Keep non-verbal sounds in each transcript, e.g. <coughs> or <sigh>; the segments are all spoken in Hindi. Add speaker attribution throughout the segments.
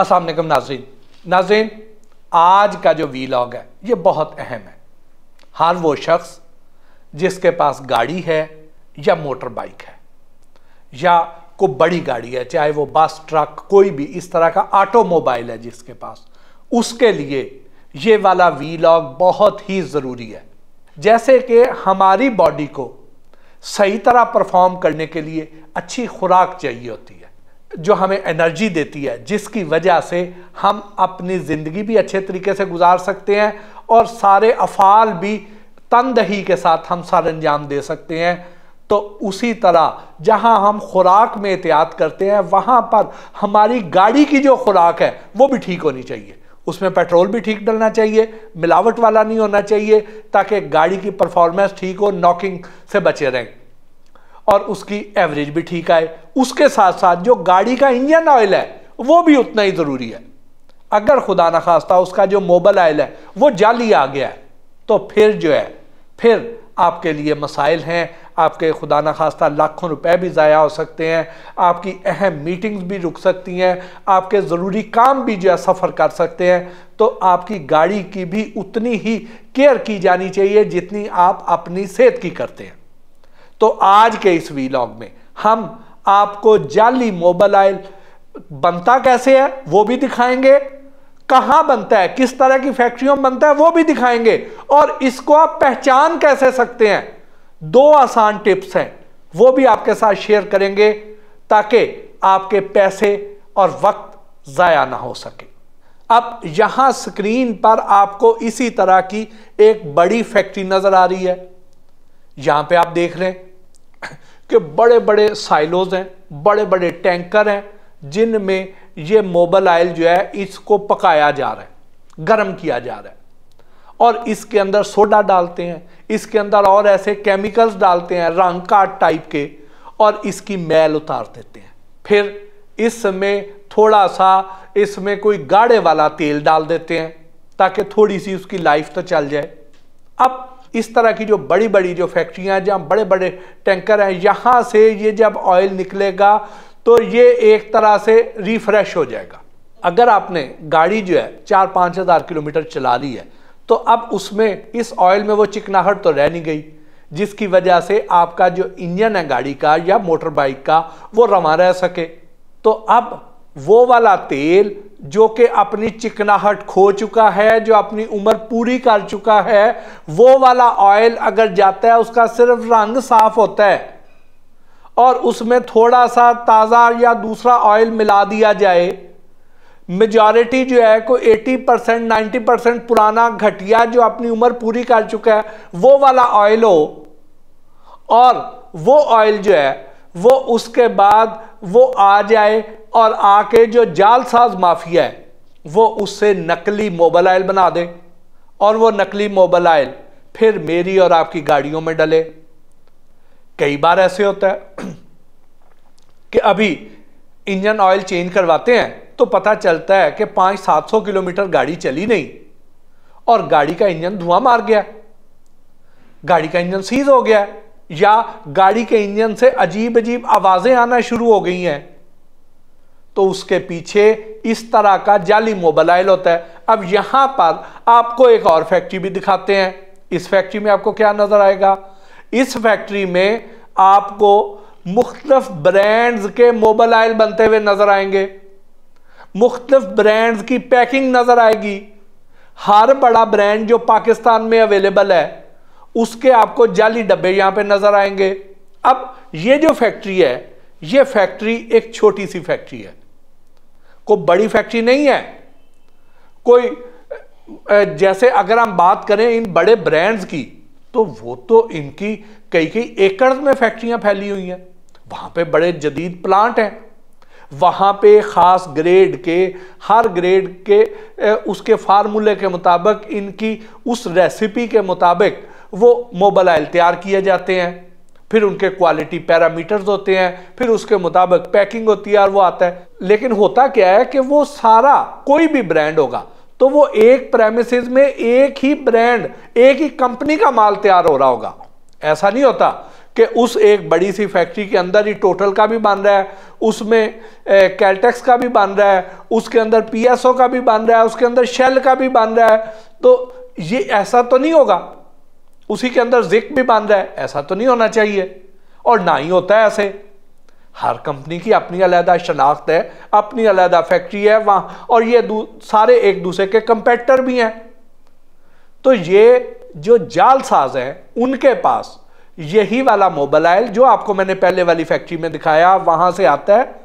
Speaker 1: असलम नाजरीन नाजरीन आज का जो वी लॉग है ये बहुत अहम है हर वो शख्स जिसके पास गाड़ी है या मोटर बाइक है या कोई बड़ी गाड़ी है चाहे वो बस ट्रक कोई भी इस तरह का ऑटोमोबाइल है जिसके पास उसके लिए ये वाला वी लॉग बहुत ही ज़रूरी है जैसे कि हमारी बॉडी को सही तरह परफॉर्म करने के लिए अच्छी खुराक चाहिए होती है जो हमें एनर्जी देती है जिसकी वजह से हम अपनी ज़िंदगी भी अच्छे तरीके से गुजार सकते हैं और सारे अफ़ाल भी तनदही के साथ हम सर अंजाम दे सकते हैं तो उसी तरह जहां हम खुराक में एहतियात करते हैं वहां पर हमारी गाड़ी की जो खुराक है वो भी ठीक होनी चाहिए उसमें पेट्रोल भी ठीक डलना चाहिए मिलावट वाला नहीं होना चाहिए ताकि गाड़ी की परफॉर्मेंस ठीक हो नॉकिंग से बचे रहें और उसकी एवरेज भी ठीक आए उसके साथ साथ जो गाड़ी का इंजन ऑयल है वो भी उतना ही ज़रूरी है अगर खुदा न खास्ता उसका जो मोबल ऑयल है वो जाली आ गया है तो फिर जो है फिर आपके लिए मसाइल हैं आपके खुदा न खास्ता लाखों रुपए भी ज़ाया हो सकते हैं आपकी अहम मीटिंग्स भी रुक सकती हैं आपके ज़रूरी काम भी जो है सफ़र कर सकते हैं तो आपकी गाड़ी की भी उतनी ही केयर की जानी चाहिए जितनी आप अपनी सेहत की करते हैं तो आज के इस वीलॉग में हम आपको जाली मोबाइल बनता कैसे है वो भी दिखाएंगे कहाँ बनता है किस तरह की फैक्ट्रियों में बनता है वो भी दिखाएंगे और इसको आप पहचान कैसे सकते हैं दो आसान टिप्स हैं वो भी आपके साथ शेयर करेंगे ताकि आपके पैसे और वक्त ज़ाया ना हो सके अब यहाँ स्क्रीन पर आपको इसी तरह की एक बड़ी फैक्ट्री नज़र आ रही है यहाँ पे आप देख रहे हैं कि बड़े बड़े साइलोज हैं बड़े बड़े टैंकर हैं जिनमें ये मोबल आयल जो है इसको पकाया जा रहा है गर्म किया जा रहा है और इसके अंदर सोडा डालते हैं इसके अंदर और ऐसे केमिकल्स डालते हैं रंग काट टाइप के और इसकी मैल उतार देते हैं फिर इसमें थोड़ा सा इसमें कोई गाढ़े वाला तेल डाल देते हैं ताकि थोड़ी सी उसकी लाइफ तो चल जाए अब इस तरह की जो बड़ी बड़ी जो फैक्ट्रियाँ जहाँ बड़े बड़े टैंकर हैं यहाँ से ये जब ऑयल निकलेगा तो ये एक तरह से रिफ्रेश हो जाएगा अगर आपने गाड़ी जो है चार पाँच हज़ार किलोमीटर चला ली है तो अब उसमें इस ऑयल में वो चिकनाहट तो रह नहीं गई जिसकी वजह से आपका जो इंजन है गाड़ी का या मोटर बाइक का वो रवा रह सके तो अब वो वाला तेल जो कि अपनी चिकनाहट खो चुका है जो अपनी उम्र पूरी कर चुका है वो वाला ऑयल अगर जाता है उसका सिर्फ रंग साफ होता है और उसमें थोड़ा सा ताज़ा या दूसरा ऑयल मिला दिया जाए मेजॉरिटी जो है को 80 परसेंट नाइन्टी परसेंट पुराना घटिया जो अपनी उम्र पूरी कर चुका है वो वाला ऑयल हो और वो ऑयल जो है वो उसके बाद वो आ जाए और आके जो जालसाज माफिया है वो उससे नकली मोबाइल बना दे और वो नकली मोबाइल फिर मेरी और आपकी गाड़ियों में डले कई बार ऐसे होता है <clears throat> कि अभी इंजन ऑयल चेंज करवाते हैं तो पता चलता है कि पाँच सात सौ किलोमीटर गाड़ी चली नहीं और गाड़ी का इंजन धुआं मार गया गाड़ी का इंजन सीज हो गया है या गाड़ी के इंजन से अजीब अजीब आवाज़ें आना शुरू हो गई हैं तो उसके पीछे इस तरह का जाली मोबाइल होता है अब यहां पर आपको एक और फैक्ट्री भी दिखाते हैं इस फैक्ट्री में आपको क्या नज़र आएगा इस फैक्ट्री में आपको मुख्तफ ब्रांड्स के मोबाइल बनते हुए नज़र आएंगे मुख्तफ ब्रांड्स की पैकिंग नज़र आएगी हर बड़ा ब्रांड जो पाकिस्तान में अवेलेबल है उसके आपको जाली डब्बे यहां पे नज़र आएंगे अब ये जो फैक्ट्री है ये फैक्ट्री एक छोटी सी फैक्ट्री है कोई बड़ी फैक्ट्री नहीं है कोई जैसे अगर हम बात करें इन बड़े ब्रांड्स की तो वो तो इनकी कई कई एकड़ में फैक्ट्रियां फैली हुई हैं वहां पे बड़े जदीद प्लांट हैं वहां पे ख़ास ग्रेड के हर ग्रेड के उसके फार्मूले के मुताबिक इनकी उस रेसिपी के मुताबिक वो मोबाइल तैयार किए जाते हैं फिर उनके क्वालिटी पैरामीटर्स होते हैं फिर उसके मुताबिक पैकिंग होती है और वो आता है लेकिन होता क्या है कि वो सारा कोई भी ब्रांड होगा तो वो एक प्रेमिस में एक ही ब्रांड एक ही कंपनी का माल तैयार हो रहा होगा ऐसा नहीं होता कि उस एक बड़ी सी फैक्ट्री के अंदर ही टोटल का भी बन रहा है उसमें कैलटेक्स का भी बन रहा है उसके अंदर पीएसओ का भी बन रहा है उसके अंदर शेल का भी बन रहा है तो ये ऐसा तो नहीं होगा उसी के अंदर जिक भी बांध रहा है ऐसा तो नहीं होना चाहिए और ना ही होता है ऐसे हर कंपनी की अपनी अलहदा शनाख्त है अपनी अलहदा फैक्ट्री है वहाँ और ये सारे एक दूसरे के कंपेटर भी हैं तो ये जो जालसाज हैं उनके पास यही वाला मोबाइल जो आपको मैंने पहले वाली फैक्ट्री में दिखाया वहाँ से आता है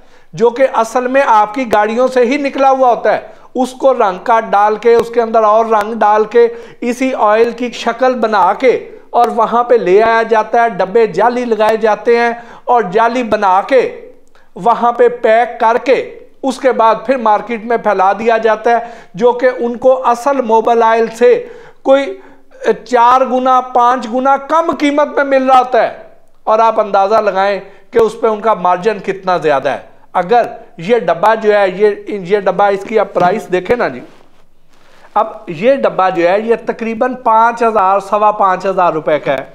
Speaker 1: जो कि असल में आपकी गाड़ियों से ही निकला हुआ होता है उसको रंग का डाल के उसके अंदर और रंग डाल के इसी ऑयल की शक्ल बना के और वहाँ पे ले आया जाता है डब्बे जाली लगाए जाते हैं और जाली बना के वहाँ पे पैक करके उसके बाद फिर मार्केट में फैला दिया जाता है जो कि उनको असल मोबाइल ऑयल से कोई चार गुना पाँच गुना कम कीमत में मिल रहा होता है और आप अंदाज़ा लगाएं कि उस पर उनका मार्जिन कितना ज़्यादा है अगर ये डब्बा जो है ये ये डब्बा इसकी आप प्राइस देखें ना जी अब ये डब्बा जो है ये तकरीबन पाँच हज़ार सवा पाँच हज़ार रुपये का है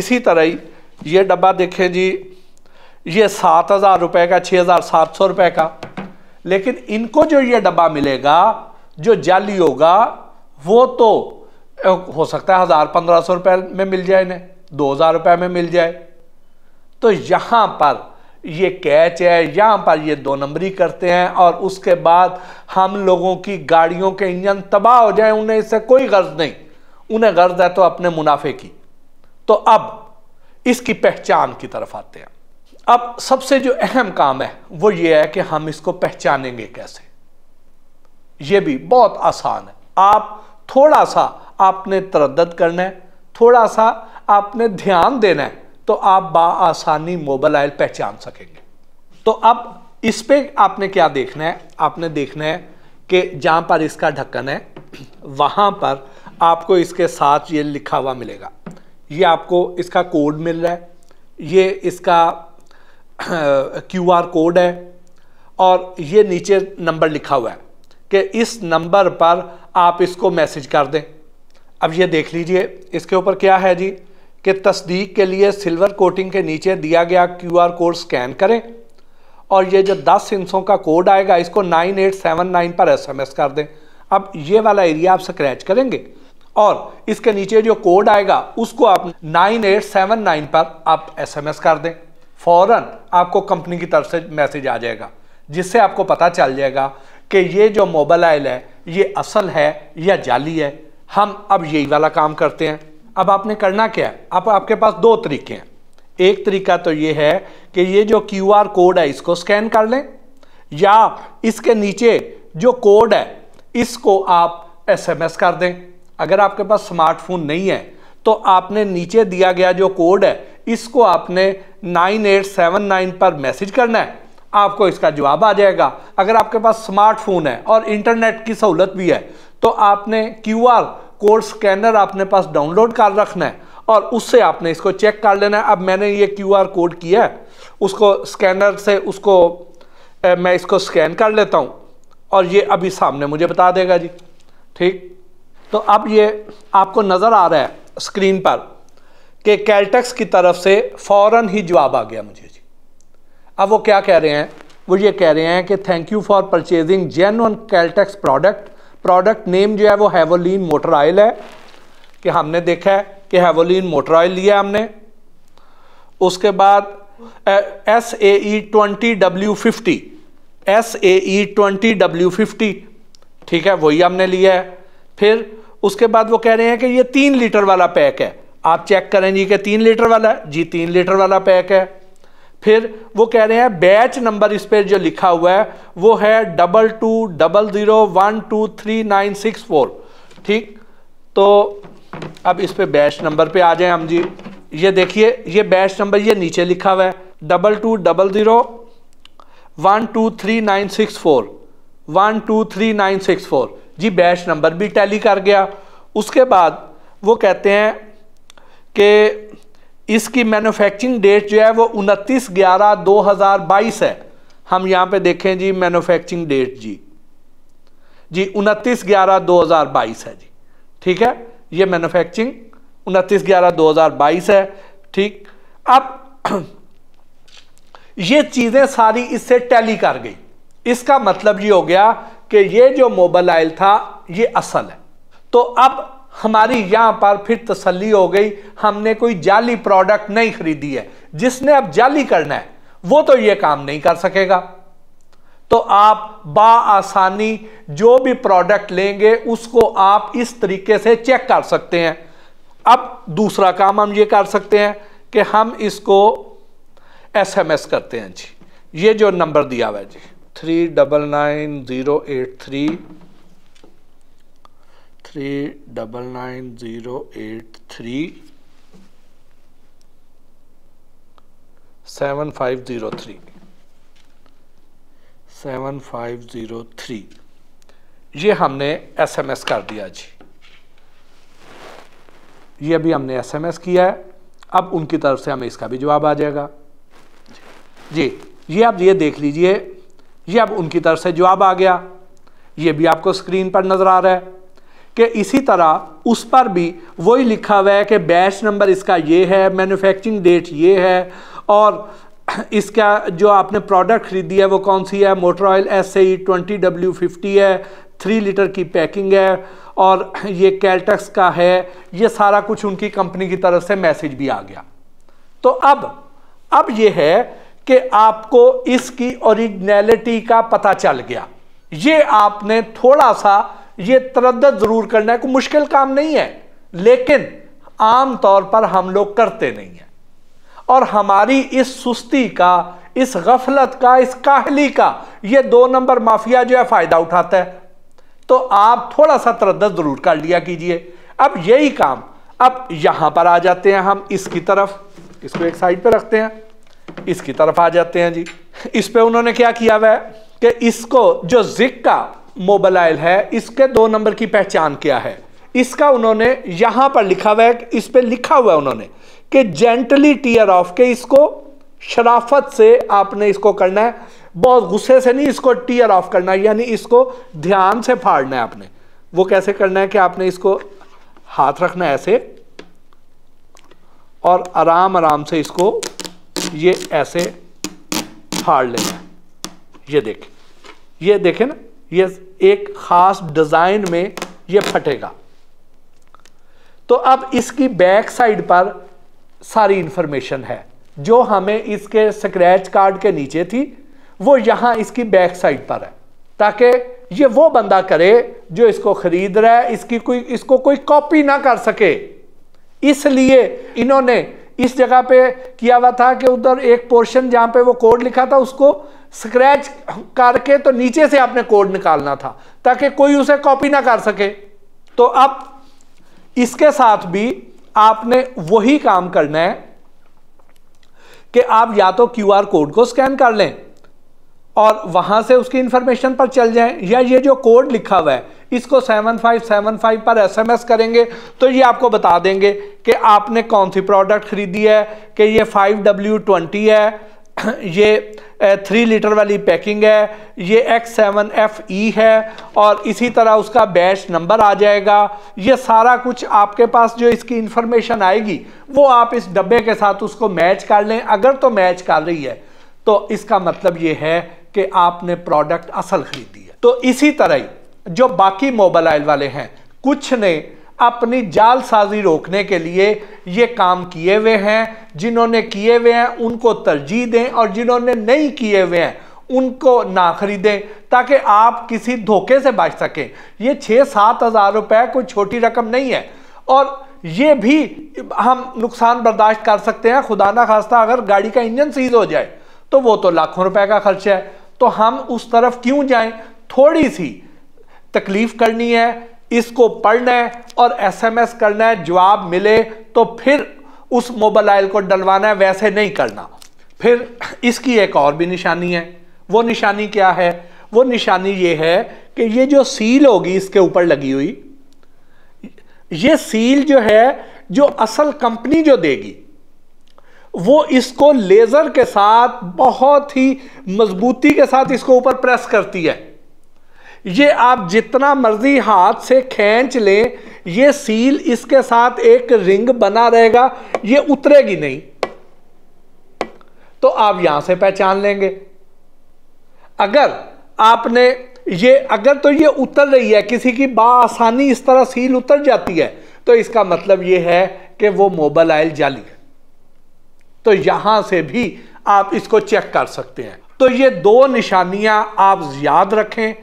Speaker 1: इसी तरह ही ये डब्बा देखें जी ये सात हज़ार रुपये का छः हज़ार सात सौ रुपये का लेकिन इनको जो ये डब्बा मिलेगा जो जाली होगा वो तो हो सकता है हज़ार पंद्रह सौ रुपये में मिल जाए इन्हें दो हज़ार रुपये में मिल जाए तो यहाँ पर ये कैच है यहाँ पर ये दो नंबरी करते हैं और उसके बाद हम लोगों की गाड़ियों के इंजन तबाह हो जाए उन्हें इससे कोई गर्ज नहीं उन्हें गर्ज है तो अपने मुनाफे की तो अब इसकी पहचान की तरफ आते हैं अब सबसे जो अहम काम है वो ये है कि हम इसको पहचानेंगे कैसे ये भी बहुत आसान है आप थोड़ा सा आपने तरद करना है थोड़ा सा आपने ध्यान देना है तो आप आसानी मोबाइल पहचान सकेंगे तो अब इस पर आपने क्या देखना है आपने देखना है कि जहाँ पर इसका ढक्कन है वहाँ पर आपको इसके साथ ये लिखा हुआ मिलेगा ये आपको इसका कोड मिल रहा है ये इसका क्यू आर कोड है और ये नीचे नंबर लिखा हुआ है कि इस नंबर पर आप इसको मैसेज कर दें अब ये देख लीजिए इसके ऊपर क्या है जी के तस्दीक के लिए सिल्वर कोटिंग के नीचे दिया गया क्यूआर कोड स्कैन करें और ये जो दस इंचों का कोड आएगा इसको नाइन एट सेवन नाइन पर एसएमएस कर दें अब ये वाला एरिया आप स्क्रैच करेंगे और इसके नीचे जो कोड आएगा उसको आप 9879 पर आप एसएमएस कर दें फौरन आपको कंपनी की तरफ से मैसेज आ जाएगा जिससे आपको पता चल जाएगा कि ये जो मोबाइल आयल है ये असल है या जाली है हम अब यही वाला काम करते हैं अब आपने करना क्या है आप आपके पास दो तरीके हैं एक तरीका तो ये है कि ये जो क्यू आर कोड है इसको स्कैन कर लें या इसके नीचे जो कोड है इसको आप एस एम एस कर दें अगर आपके पास स्मार्टफोन नहीं है तो आपने नीचे दिया गया जो कोड है इसको आपने 9879 पर मैसेज करना है आपको इसका जवाब आ जाएगा अगर आपके पास स्मार्टफोन है और इंटरनेट की सहूलत भी है तो आपने क्यू आर कोड स्कैनर आपने पास डाउनलोड कर रखना है और उससे आपने इसको चेक कर लेना है अब मैंने ये क्यूआर कोड किया है उसको स्कैनर से उसको ए, मैं इसको स्कैन कर लेता हूँ और ये अभी सामने मुझे बता देगा जी ठीक तो अब ये आपको नज़र आ रहा है स्क्रीन पर कि कैलटेक्स की तरफ से फ़ौर ही जवाब आ गया मुझे जी अब वो क्या कह रहे हैं वो ये कह रहे हैं कि thank you for purchasing genuine Caltex product product name जो है वो हैवोलिन मोटर ऑयल है कि हमने देखा है कि हैवोलिन मोटर ऑयल लिया हमने उसके बाद S A E twenty W fifty S A E twenty W fifty ठीक है वही हमने लिया है फिर उसके बाद वो कह रहे हैं कि ये तीन लीटर वाला पैक है आप चेक करें जी कि तीन लीटर वाला है जी तीन लीटर वाला पैक है फिर वो कह रहे हैं बैच नंबर इस पर जो लिखा हुआ है वो है double two double zero one two three nine six four ठीक तो अब इस पर बैच नंबर पे आ जाए हम जी ये देखिए ये बैच नंबर ये नीचे लिखा हुआ है double two double zero one two three nine six four one two three nine six four जी बैच नंबर भी टैली कर गया उसके बाद वो कहते हैं कि इसकी मैन्युफैक्चरिंग डेट जो है वो उनतीस ग्यारह दो हज़ार बाईस है हम यहां पे देखें जी मैन्युफैक्चरिंग डेट जी जी उनतीस ग्यारह दो हज़ार बाईस है जी ठीक है ये मैन्युफैक्चरिंग उनतीस ग्यारह दो हज़ार बाईस है ठीक अब <clears throat> ये चीज़ें सारी इससे टैली कर गई इसका मतलब ये हो गया कि ये जो मोबाइल था ये असल है तो अब हमारी यहाँ पर फिर तसल्ली हो गई हमने कोई जाली प्रोडक्ट नहीं खरीदी है जिसने अब जाली करना है वो तो ये काम नहीं कर सकेगा तो आप आसानी जो भी प्रोडक्ट लेंगे उसको आप इस तरीके से चेक कर सकते हैं अब दूसरा काम हम ये कर सकते हैं कि हम इसको एसएमएस करते हैं जी ये जो नंबर दिया हुआ है जी three double nine zero eight three three double nine zero eight three seven five zero three seven five zero three ये हमने एसएमएस कर दिया जी ये अभी हमने एसएमएस किया है अब उनकी तरफ से हमें इसका भी जवाब आ जाएगा जी ये आप ये देख लीजिए ये अब उनकी तरफ से जवाब आ गया ये भी आपको स्क्रीन पर नज़र आ रहा है कि इसी तरह उस पर भी वही लिखा हुआ है कि बैच नंबर इसका ये है मैन्युफैक्चरिंग डेट ये है और इसका जो आपने प्रोडक्ट खरीदी है वो कौन सी है motor oil S E twenty W fifty है थ्री लीटर की पैकिंग है और ये कैल्टक्स का है ये सारा कुछ उनकी कंपनी की तरफ से मैसेज भी आ गया तो अब अब ये है कि आपको इसकी ओरिजिनलिटी का पता चल गया ये आपने थोड़ा सा ये तरद ज़रूर करना है कोई मुश्किल काम नहीं है लेकिन आम तौर पर हम लोग करते नहीं हैं और हमारी इस सुस्ती का इस गफलत का इस काहली का ये दो नंबर माफिया जो है फ़ायदा उठाता है तो आप थोड़ा सा तरद ज़रूर कर लिया कीजिए अब यही काम अब यहां पर आ जाते हैं हम इसकी तरफ इसको एक साइड पर रखते हैं इसकी तरफ आ जाते हैं जी इस पे उन्होंने क्या किया हुआ है कि इसको जो जिक का मोबाइल है इसके दो नंबर की पहचान क्या है इसका उन्होंने यहां पर लिखा हुआ है इस पर लिखा हुआ है उन्होंने कि जेंटली टीयर ऑफ के इसको शराफत से आपने इसको करना है बहुत गुस्से से नहीं इसको टीयर ऑफ करना है यानी इसको ध्यान से फाड़ना है आपने वो कैसे करना है कि आपने इसको हाथ रखना है ऐसे और आराम आराम से इसको ये ऐसे फाड़ लेना है ये देखें ये देखें ना ये एक खास डिजाइन में ये फटेगा तो अब इसकी बैक साइड पर सारी इंफॉर्मेशन है जो हमें इसके स्क्रैच कार्ड के नीचे थी वो यहां इसकी बैक साइड पर है ताकि ये वो बंदा करे जो इसको खरीद रहा है इसकी कोई इसको कोई कॉपी ना कर सके इसलिए इन्होंने इस जगह पे किया हुआ था कि उधर एक पोर्शन जहां पे वो कोड लिखा था उसको स्क्रैच करके तो नीचे से आपने कोड निकालना था ताकि कोई उसे कॉपी ना कर सके तो अब इसके साथ भी आपने वही काम करना है कि आप या तो क्यूआर कोड को स्कैन कर लें और वहां से उसकी इंफॉर्मेशन पर चल जाएं या ये जो कोड लिखा हुआ है इसको 7575 पर एसएमएस करेंगे तो ये आपको बता देंगे कि आपने कौन सी प्रोडक्ट खरीदी है कि ये 5W20 है <coughs> ये थ्री लीटर वाली पैकिंग है ये एक्स सेवन एफ ई है और इसी तरह उसका बैच नंबर आ जाएगा ये सारा कुछ आपके पास जो इसकी इंफॉर्मेशन आएगी वो आप इस डब्बे के साथ उसको मैच कर लें अगर तो मैच कर रही है तो इसका मतलब ये है कि आपने प्रोडक्ट असल खरीदी है तो इसी तरह जो बाकी मोबाइल वाले हैं कुछ ने अपनी जालसाजी रोकने के लिए ये काम किए हुए हैं जिन्होंने किए हुए हैं उनको तरजीह दें और जिन्होंने नहीं किए हुए हैं उनको ना खरीदें ताकि आप किसी धोखे से बच सकें ये छः सात हज़ार रुपये कोई छोटी रकम नहीं है और ये भी हम नुकसान बर्दाश्त कर सकते हैं खुदा ना खास्ता अगर गाड़ी का इंजन सीज हो जाए तो वो तो लाखों रुपए का खर्चा है तो हम उस तरफ क्यों जाएं थोड़ी सी तकलीफ़ करनी है इसको पढ़ना है और एसएमएस करना है जवाब मिले तो फिर उस मोबाइल को डलवाना है वैसे नहीं करना फिर इसकी एक और भी निशानी है वो निशानी क्या है वो निशानी ये है कि ये जो सील होगी इसके ऊपर लगी हुई ये सील जो है जो असल कंपनी जो देगी वो इसको लेज़र के साथ बहुत ही मजबूती के साथ इसको ऊपर प्रेस करती है ये आप जितना मर्जी हाथ से खींच लें ये सील इसके साथ एक रिंग बना रहेगा ये उतरेगी नहीं तो आप यहां से पहचान लेंगे अगर आपने ये अगर तो ये उतर रही है किसी की बासानी इस तरह सील उतर जाती है तो इसका मतलब ये है कि वो मोबाइल जाली है तो यहां से भी आप इसको चेक कर सकते हैं तो ये दो निशानियां आप याद रखें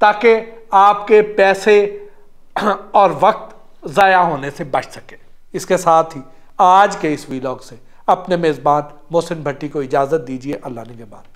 Speaker 1: ताकि आपके पैसे <clears throat> और वक्त ज़ाया होने से बच सके इसके साथ ही आज के इस वीलॉग से अपने मेज़बान मोहसिन भट्टी को इजाज़त दीजिए अल्लाह ने के बाद